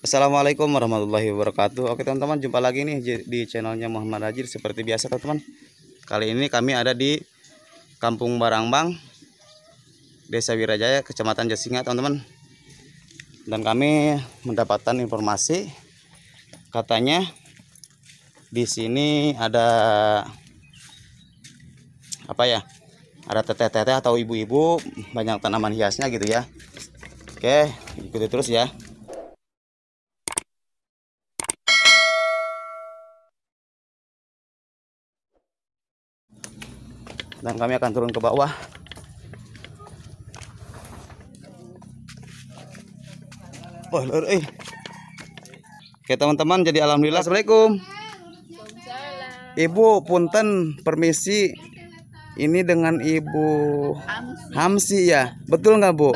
Assalamualaikum warahmatullahi wabarakatuh Oke teman-teman jumpa lagi nih di channelnya Muhammad Rajir Seperti biasa teman-teman Kali ini kami ada di Kampung Barangbang Desa Wirajaya Kecamatan Jasinga teman-teman Dan kami mendapatkan informasi Katanya di sini ada apa ya ada teteh-teteh atau ibu-ibu banyak tanaman hiasnya gitu ya oke ikuti terus ya dan kami akan turun ke bawah Oh lor, eh. Oke teman-teman, jadi alhamdulillah. Assalamualaikum. Ibu Punten, permisi. Ini dengan Ibu Hamsi, ya, betul nggak Bu?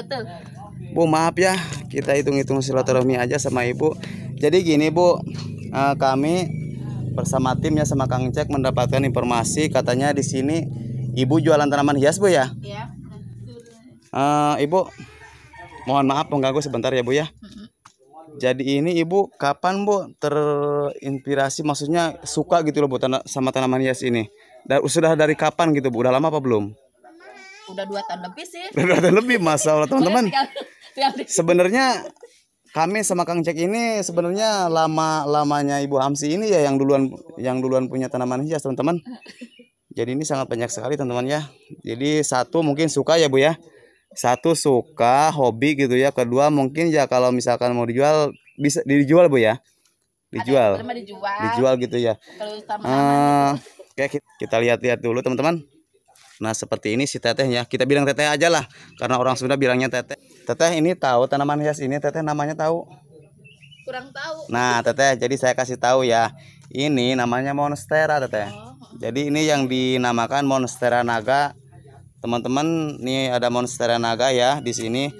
Bu maaf ya, kita hitung-hitung silaturahmi aja sama Ibu. Jadi gini Bu, eh, kami bersama timnya sama Kang Cek mendapatkan informasi katanya di sini Ibu jualan tanaman hias bu ya? Iya. Uh, ibu, mohon maaf mengganggu sebentar ya bu ya. Jadi ini ibu kapan bu terinspirasi, maksudnya suka gitu loh bu tana, sama tanaman hias ini? Dan sudah dari kapan gitu bu? Udah lama apa belum? Udah dua tahun lebih sih. Udah dua tahun lebih, masa Allah teman-teman. Sebenarnya kami sama Kang Cek ini sebenarnya lama lamanya Ibu Hamsi ini ya yang duluan yang duluan punya tanaman hias teman-teman. Jadi ini sangat banyak sekali teman-teman ya. Jadi satu mungkin suka ya Bu ya. Satu suka, hobi gitu ya. Kedua mungkin ya kalau misalkan mau dijual bisa dijual Bu ya. Dijual. dijual. Dijual gitu ya. Uh, Oke, kita lihat-lihat dulu teman-teman. Nah, seperti ini si Teteh ya. Kita bilang teteh aja lah karena orang Sunda bilangnya teteh. Teteh ini tahu tanaman hias ini teteh namanya tahu? Kurang tahu. Nah, teteh jadi saya kasih tahu ya. Ini namanya monstera teteh. Oh jadi ini yang dinamakan monstera naga teman-teman ini ada monstera naga ya di sini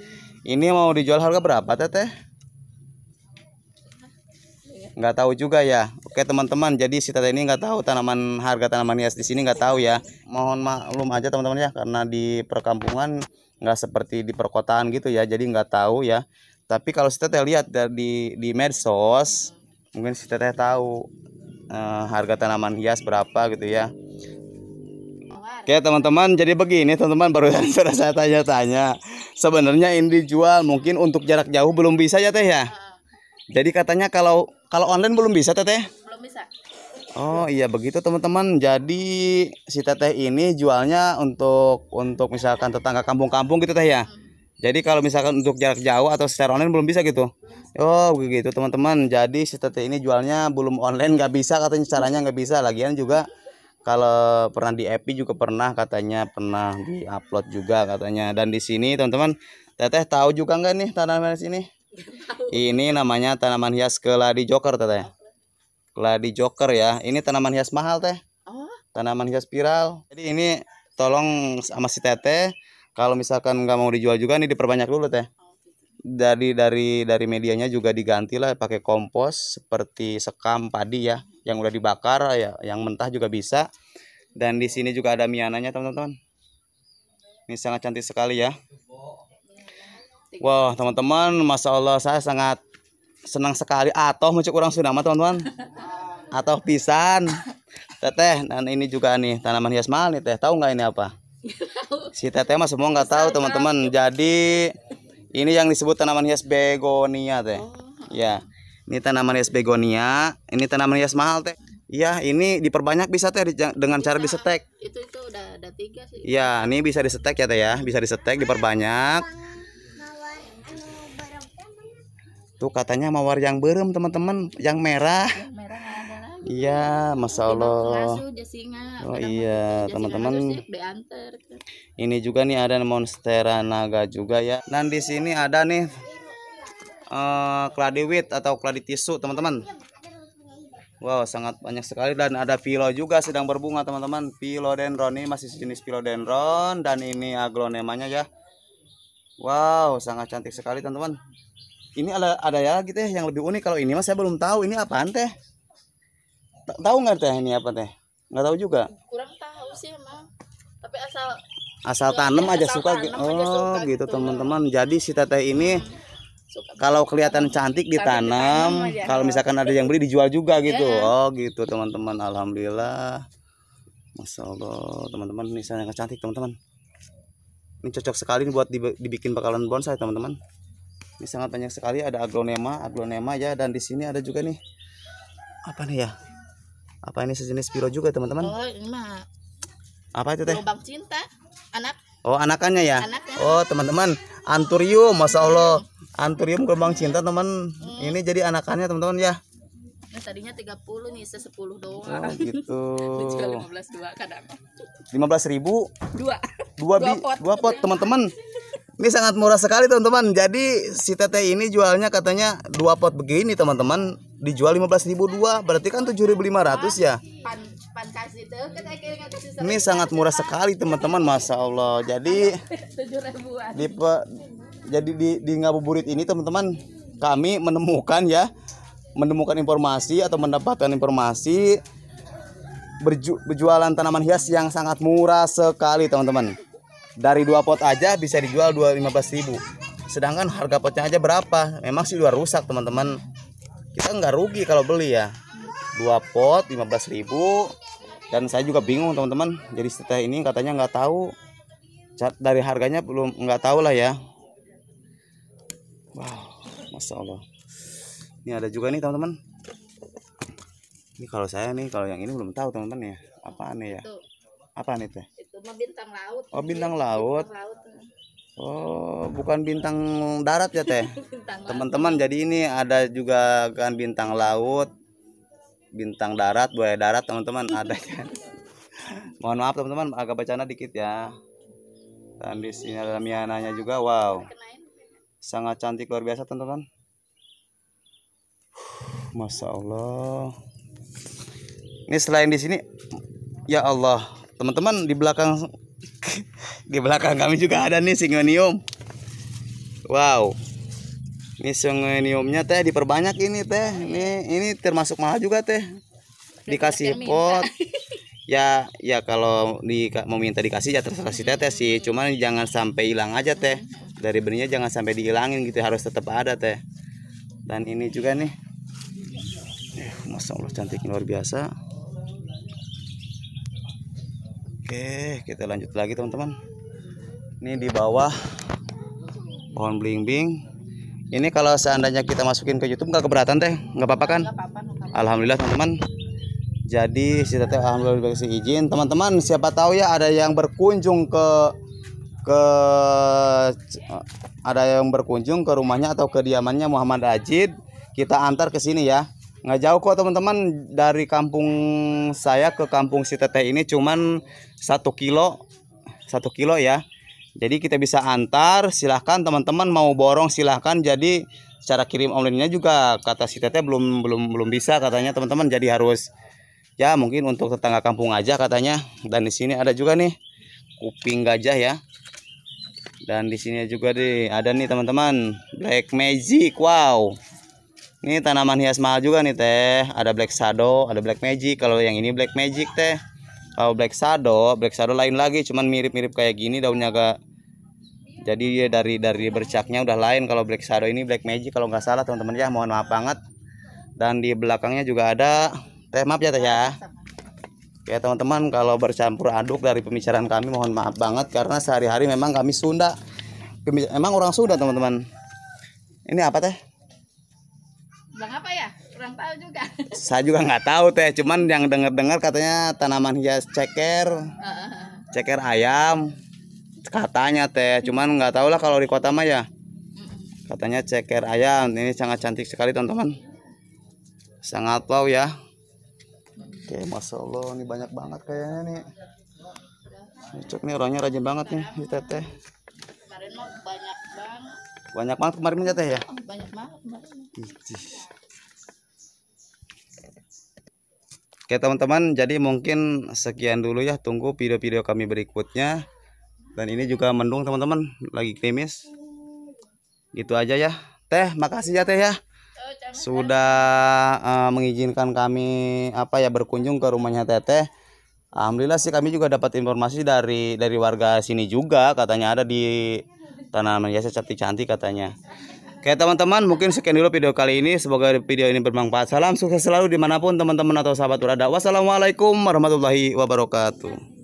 ini mau dijual harga berapa teteh nggak tahu juga ya oke teman-teman jadi si teteh ini nggak tahu tanaman harga tanaman hias di sini nggak tahu ya mohon maklum aja teman-teman ya karena di perkampungan nggak seperti di perkotaan gitu ya jadi nggak tahu ya tapi kalau si teteh lihat dari di medsos mungkin si teteh tahu uh, harga tanaman hias berapa gitu ya Oke teman-teman jadi begini teman-teman baru sudah saya tanya-tanya sebenarnya ini dijual mungkin untuk jarak jauh belum bisa ya teh ya jadi katanya kalau kalau online belum bisa teteh? belum bisa Oh iya begitu teman-teman. Jadi si teteh ini jualnya untuk untuk misalkan tetangga kampung-kampung gitu teh ya. Hmm. Jadi kalau misalkan untuk jarak jauh atau secara online belum bisa gitu. Oh begitu teman-teman. Jadi si Tete ini jualnya belum online nggak bisa katanya caranya nggak bisa. Lagian juga kalau pernah di Epi juga pernah katanya pernah di upload juga katanya dan di sini teman-teman teteh tahu juga nggak nih tanaman di ini ini namanya tanaman hias keladi joker teteh keladi joker ya ini tanaman hias mahal teh oh. tanaman hias spiral. jadi ini tolong sama si teteh kalau misalkan nggak mau dijual juga nih diperbanyak dulu teh oh, gitu. dari dari dari medianya juga diganti lah pakai kompos seperti sekam padi ya yang udah dibakar ya yang mentah juga bisa dan di sini juga ada miananya teman-teman ini sangat cantik sekali ya wow teman-teman masya allah saya sangat senang sekali atau muncul kurang mah teman-teman atau pisan teteh dan ini juga nih tanaman hias nih teh tahu nggak ini apa Si teteh mah semua nggak tahu teman-teman. Jadi ini yang disebut tanaman hias begonia teh. Oh. Ya. Ini tanaman hias begonia, ini tanaman hias mahal teh. Iya, ini diperbanyak bisa teh dengan bisa. cara disetek. Itu itu udah ada tiga sih. Iya, ini bisa disetek ya teh ya, bisa disetek diperbanyak. Tuh katanya mawar yang berem teman-teman, yang merah. Yang merah Iya, masya Allah. Oh, oh iya, teman-teman. Ya, gitu. Ini juga nih ada monstera naga juga ya. Dan di sini ada nih uh, kladiwit atau kladi tisu, teman-teman. Wow, sangat banyak sekali dan ada pilo juga sedang berbunga, teman-teman. Philodendron ini masih sejenis philodendron dan ini aglonemanya ya. Wow, sangat cantik sekali, teman-teman. Ini ada ada ya gitu ya yang lebih unik kalau ini mas saya belum tahu ini apaan teh tahu nggak teh ini apa teh nggak tahu juga kurang tahu sih emang tapi asal asal iya, tanam aja suka tanam oh gitu. gitu teman-teman jadi si teteh ini hmm. gitu. kalau kelihatan cantik ditanam kalau misalkan ada yang beli dijual juga iya. gitu yeah. oh gitu teman-teman alhamdulillah masya allah teman-teman ini sangat cantik teman-teman ini cocok sekali buat dibikin bakalan bonsai teman-teman ini sangat banyak sekali ada aglonema aglonema ya dan di sini ada juga nih apa nih ya apa ini sejenis piro juga teman-teman oh ini mah apa itu teh lubang cinta anak oh anakannya ya anaknya. oh teman-teman anturium masa allah anturium gelombang cinta teman hmm. ini jadi anakannya teman-teman ya Nah, tadinya 30 nih, saya 10 doang. Oh, gitu. lima belas ribu? Dua. Dua, dua pot. Dua pot, teman-teman. Ini sangat murah sekali, teman-teman. Jadi si teteh ini jualnya katanya dua pot begini, teman-teman dijual dua, berarti kan 7.500 ya kan ini sangat murah sekali teman-teman Masya Allah jadi di pe, jadi di, di ngabuburit ini teman-teman kami menemukan ya menemukan informasi atau mendapatkan informasi berju, berjualan tanaman hias yang sangat murah sekali teman-teman dari dua pot aja bisa dijual 215.000 sedangkan harga potnya aja berapa memang sih luar rusak teman-teman kita nggak rugi kalau beli ya dua pot 15.000 dan saya juga bingung teman-teman jadi setelah ini katanya nggak tahu cat dari harganya belum nggak tahu lah ya wow masya Allah ini ada juga nih teman-teman ini kalau saya nih kalau yang ini belum tahu teman-teman ya apa aneh ya apa itu, itu? itu bintang laut oh bintang laut. Oh, bukan bintang darat ya teh. Teman-teman, jadi ini ada juga kan bintang laut, bintang darat, buaya darat teman-teman ada kan. Mohon maaf teman-teman, agak bacana dikit ya. Dan di sini ada miananya juga, wow. Sangat cantik luar biasa teman-teman. Masya Allah. Ini selain di sini, ya Allah, teman-teman di belakang di belakang kami juga ada nih singonium. Wow. Ini singoniumnya teh diperbanyak ini teh. Ini ini termasuk mahal juga teh. Dikasih pot. Ya, ya kalau di mau minta dikasih ya terserah si teteh sih. Cuman jangan sampai hilang aja teh. Dari benihnya jangan sampai dihilangin gitu harus tetap ada teh. Dan ini juga nih. Eh, Masya Allah cantik luar biasa. Oke, kita lanjut lagi teman-teman ini di bawah pohon belimbing ini kalau seandainya kita masukin ke YouTube nggak keberatan teh nggak apa-apa kan Alhamdulillah teman-teman jadi si teteh alhamdulillah dikasih izin teman-teman siapa tahu ya ada yang berkunjung ke ke ada yang berkunjung ke rumahnya atau kediamannya Muhammad Ajid kita antar ke sini ya nggak jauh kok teman-teman dari kampung saya ke kampung si teteh ini cuman satu kilo satu kilo ya jadi kita bisa antar, silahkan teman-teman mau borong silahkan. Jadi cara kirim online-nya juga kata si Teteh belum belum belum bisa katanya teman-teman. Jadi harus ya mungkin untuk tetangga kampung aja katanya. Dan di sini ada juga nih kuping gajah ya. Dan di sini juga deh ada nih teman-teman black magic. Wow. Ini tanaman hias mahal juga nih teh. Ada black shadow, ada black magic. Kalau yang ini black magic teh kalau black shadow black shadow lain lagi cuman mirip-mirip kayak gini daunnya agak jadi dia dari dari bercaknya udah lain kalau black shadow ini black magic kalau nggak salah teman-teman ya mohon maaf banget dan di belakangnya juga ada teh maaf ya teh ya ya teman-teman kalau bercampur aduk dari pembicaraan kami mohon maaf banget karena sehari-hari memang kami Sunda emang orang Sunda teman-teman ini apa teh kurang tahu juga. Saya juga nggak tahu teh, cuman yang dengar-dengar katanya tanaman hias ceker, ceker ayam, katanya teh, cuman nggak tahu lah kalau di kota mah ya. Katanya ceker ayam, ini sangat cantik sekali teman-teman, sangat wow ya. Oke, masya Allah, ini banyak banget kayaknya nih. Cek nih orangnya rajin banget nih, di teteh. banyak banget. Banyak banget kemarin ya teh ya. Banyak banget. Kemarin. Oke teman-teman, jadi mungkin sekian dulu ya. Tunggu video-video kami berikutnya. Dan ini juga mendung teman-teman, lagi krimis. Gitu aja ya. Teh, makasih ya Teh ya. Oh, Sudah uh, mengizinkan kami apa ya berkunjung ke rumahnya Teteh. Alhamdulillah sih kami juga dapat informasi dari dari warga sini juga katanya ada di tanaman hias cantik-cantik katanya. Oke teman-teman mungkin sekian dulu video kali ini Semoga video ini bermanfaat Salam sukses selalu dimanapun teman-teman atau sahabat berada Wassalamualaikum warahmatullahi wabarakatuh